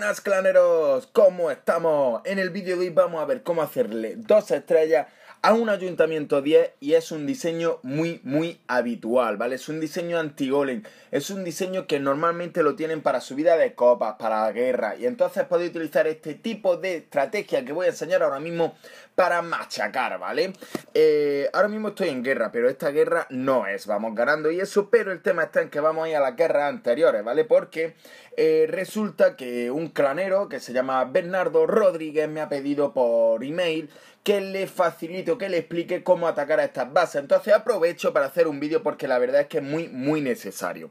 buenas claneros, ¿cómo estamos? En el vídeo de hoy vamos a ver cómo hacerle dos estrellas a un ayuntamiento 10 y es un diseño muy muy habitual, ¿vale? Es un diseño anti-golem, es un diseño que normalmente lo tienen para subida de copas, para la guerra y entonces podéis utilizar este tipo de estrategia que voy a enseñar ahora mismo para machacar, ¿vale? Eh, ahora mismo estoy en guerra, pero esta guerra no es, vamos ganando y eso, pero el tema está en que vamos a ir a las guerras anteriores, ¿vale? Porque eh, resulta que un clanero que se llama Bernardo Rodríguez me ha pedido por email que le facilito, que le explique cómo atacar a estas bases. Entonces aprovecho para hacer un vídeo porque la verdad es que es muy, muy necesario.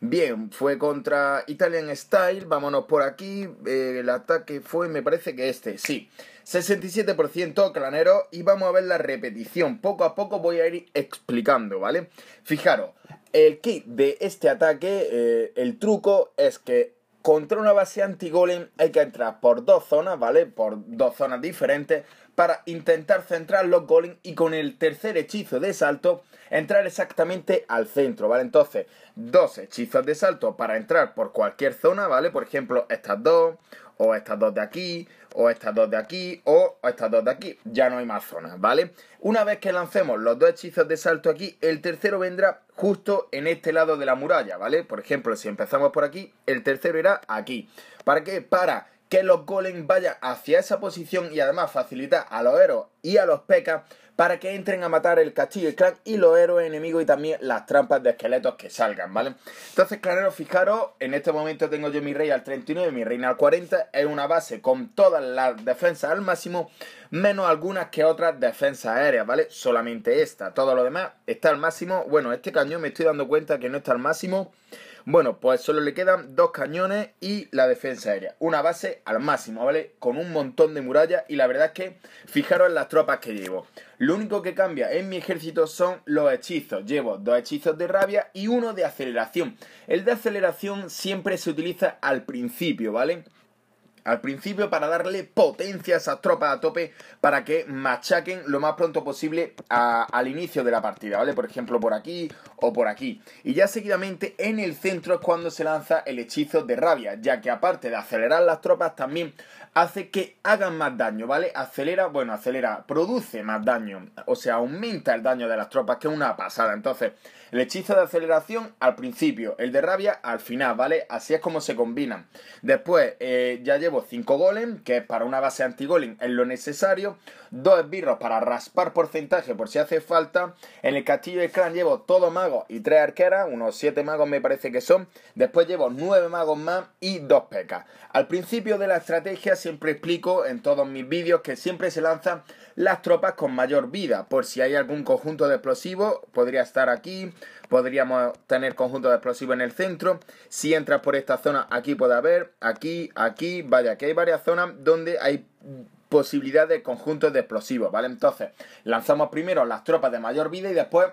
Bien, fue contra Italian Style, vámonos por aquí, el ataque fue, me parece que este, sí. 67% clanero y vamos a ver la repetición. Poco a poco voy a ir explicando, ¿vale? Fijaros, el kit de este ataque, eh, el truco es que contra una base anti-golem hay que entrar por dos zonas, ¿vale? Por dos zonas diferentes para intentar centrar los golems y con el tercer hechizo de salto entrar exactamente al centro, ¿vale? Entonces, dos hechizos de salto para entrar por cualquier zona, ¿vale? Por ejemplo, estas dos, o estas dos de aquí, o estas dos de aquí, o estas dos de aquí. Ya no hay más zonas, ¿vale? Una vez que lancemos los dos hechizos de salto aquí, el tercero vendrá justo en este lado de la muralla, ¿vale? Por ejemplo, si empezamos por aquí, el tercero irá aquí. ¿Para qué? Para que los golems vayan hacia esa posición y además facilitar a los héroes y a los pecas para que entren a matar el castillo y clan y los héroes enemigos y también las trampas de esqueletos que salgan, ¿vale? Entonces, claro, fijaros, en este momento tengo yo mi rey al 39, mi reina al 40, es una base con todas las defensas al máximo, menos algunas que otras defensas aéreas, ¿vale? Solamente esta, todo lo demás está al máximo, bueno, este cañón me estoy dando cuenta que no está al máximo, bueno, pues solo le quedan dos cañones y la defensa aérea. Una base al máximo, ¿vale? Con un montón de murallas y la verdad es que fijaros en las tropas que llevo. Lo único que cambia en mi ejército son los hechizos. Llevo dos hechizos de rabia y uno de aceleración. El de aceleración siempre se utiliza al principio, ¿vale? al principio para darle potencia a esas tropas a tope para que machaquen lo más pronto posible al inicio de la partida, ¿vale? Por ejemplo, por aquí o por aquí. Y ya seguidamente en el centro es cuando se lanza el hechizo de rabia, ya que aparte de acelerar las tropas también hace que hagan más daño, ¿vale? Acelera, bueno, acelera, produce más daño, o sea, aumenta el daño de las tropas, que es una pasada. Entonces, el hechizo de aceleración al principio, el de rabia al final, ¿vale? Así es como se combinan. Después, eh, ya llevo 5 golem, que es para una base anti-golem es lo necesario, dos esbirros para raspar porcentaje por si hace falta, en el castillo de clan llevo todo más y tres arqueras, unos siete magos me parece que son. Después llevo nueve magos más y dos pecas. Al principio de la estrategia siempre explico en todos mis vídeos que siempre se lanzan las tropas con mayor vida. Por si hay algún conjunto de explosivos, podría estar aquí, podríamos tener conjunto de explosivos en el centro. Si entras por esta zona, aquí puede haber, aquí, aquí, vaya, que hay varias zonas donde hay posibilidad de conjuntos de explosivos, ¿vale? Entonces, lanzamos primero las tropas de mayor vida y después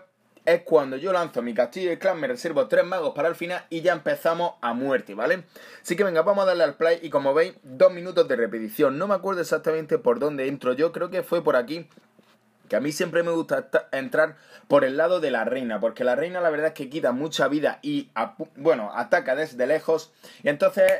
es cuando yo lanzo mi castillo de clan, me reservo tres magos para el final y ya empezamos a muerte, ¿vale? Así que venga, vamos a darle al play y como veis, dos minutos de repetición. No me acuerdo exactamente por dónde entro yo, creo que fue por aquí. Que a mí siempre me gusta entrar por el lado de la reina, porque la reina la verdad es que quita mucha vida y, bueno, ataca desde lejos. Y entonces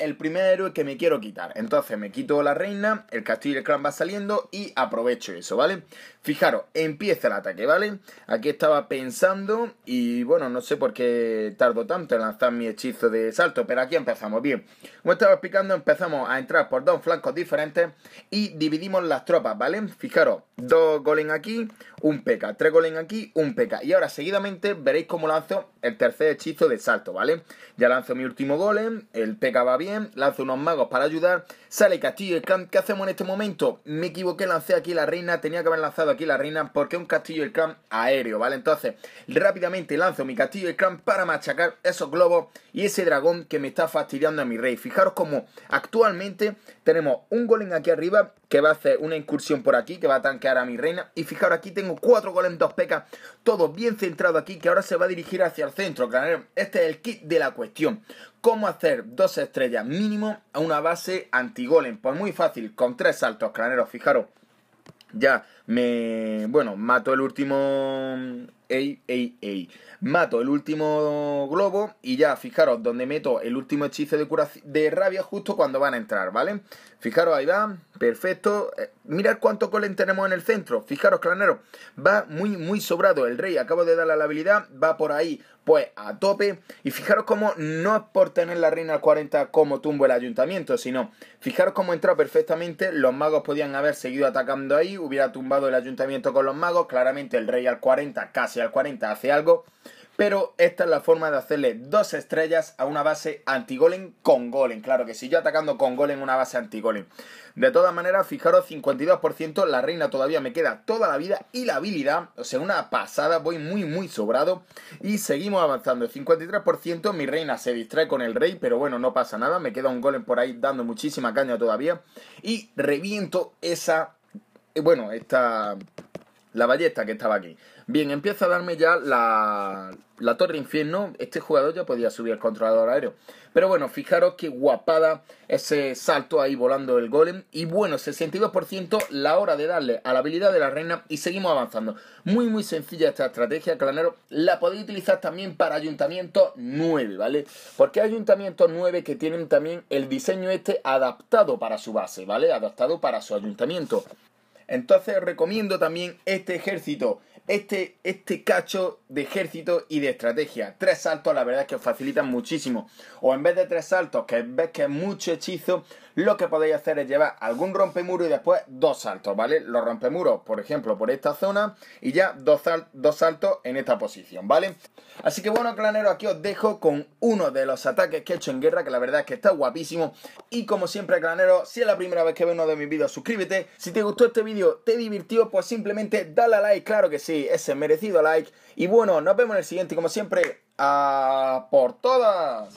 el primero héroe que me quiero quitar. Entonces me quito la reina, el castillo y el clan va saliendo y aprovecho eso, ¿vale? Fijaros, empieza el ataque, ¿vale? Aquí estaba pensando y bueno, no sé por qué tardo tanto en lanzar mi hechizo de salto, pero aquí empezamos bien. Como estaba explicando, empezamos a entrar por dos flancos diferentes y dividimos las tropas, ¿vale? Fijaros, dos golem aquí, un PK Tres golems aquí, un PK Y ahora seguidamente veréis cómo lanzo el tercer hechizo de salto, ¿vale? Ya lanzo mi último golem, ¿eh? el PK va bien, lanzo unos magos para ayudar, sale castillo el clan. ¿Qué hacemos en este momento? Me equivoqué, lancé aquí la reina, tenía que haber lanzado aquí la reina porque es un castillo el clan aéreo, ¿vale? Entonces rápidamente lanzo mi castillo el clan para machacar esos globos y ese dragón que me está fastidiando a mi rey. Fijaros cómo actualmente tenemos un golem aquí arriba que va a hacer una incursión por aquí, que va a tanquear a mi reina y fijaros aquí tengo cuatro golem, dos pecas, todo bien centrado aquí, que ahora se va a dirigir hacia el centro, granero Este es el kit de la cuestión. ¿Cómo hacer dos estrellas mínimo a una base antigolem? Pues muy fácil, con tres saltos, craneros, fijaros. Ya me. Bueno, mato el último. Ey, ey, ey. Mato el último globo y ya, fijaros, donde meto el último hechizo de, de rabia justo cuando van a entrar, ¿vale? Fijaros, ahí va, perfecto. Eh, mirad cuánto colen tenemos en el centro. Fijaros, clanero, va muy, muy sobrado el rey. Acabo de darle la habilidad, va por ahí, pues a tope. Y fijaros cómo no es por tener la reina al 40 como tumbo el ayuntamiento, sino fijaros cómo entra perfectamente. Los magos podían haber seguido atacando ahí, hubiera tumbado el ayuntamiento con los magos, claramente el rey al 40, casi al 40 hace algo, pero esta es la forma de hacerle dos estrellas a una base anti-golem con golem. Claro que si yo atacando con golem una base anti-golem. De todas maneras, fijaros, 52%, la reina todavía me queda toda la vida y la habilidad, o sea, una pasada, voy muy, muy sobrado. Y seguimos avanzando, 53%, mi reina se distrae con el rey, pero bueno, no pasa nada, me queda un golem por ahí dando muchísima caña todavía. Y reviento esa eh, bueno, esta, la ballesta que estaba aquí. Bien, empieza a darme ya la, la torre infierno. Este jugador ya podía subir el controlador aéreo. Pero bueno, fijaros qué guapada ese salto ahí volando el golem. Y bueno, 62% la hora de darle a la habilidad de la reina y seguimos avanzando. Muy, muy sencilla esta estrategia, clanero. La podéis utilizar también para ayuntamiento 9, ¿vale? Porque hay ayuntamientos 9 que tienen también el diseño este adaptado para su base, ¿vale? Adaptado para su ayuntamiento. Entonces os recomiendo también este ejército, este, este cacho de ejército y de estrategia. Tres saltos, la verdad es que os facilitan muchísimo. O en vez de tres saltos, que ves que es mucho hechizo, lo que podéis hacer es llevar algún rompemuro y después dos saltos, ¿vale? Los rompemuros, por ejemplo, por esta zona y ya dos, saltos en esta posición, ¿vale? Así que bueno, clanero, aquí os dejo con uno de los ataques que he hecho en guerra, que la verdad es que está guapísimo. Y como siempre, clanero, si es la primera vez que ves uno de mis vídeos, suscríbete. Si te gustó este vídeo, te divirtió, pues simplemente dale a like, claro que sí, ese merecido like. Y bueno, nos vemos en el siguiente, como siempre, a por todas.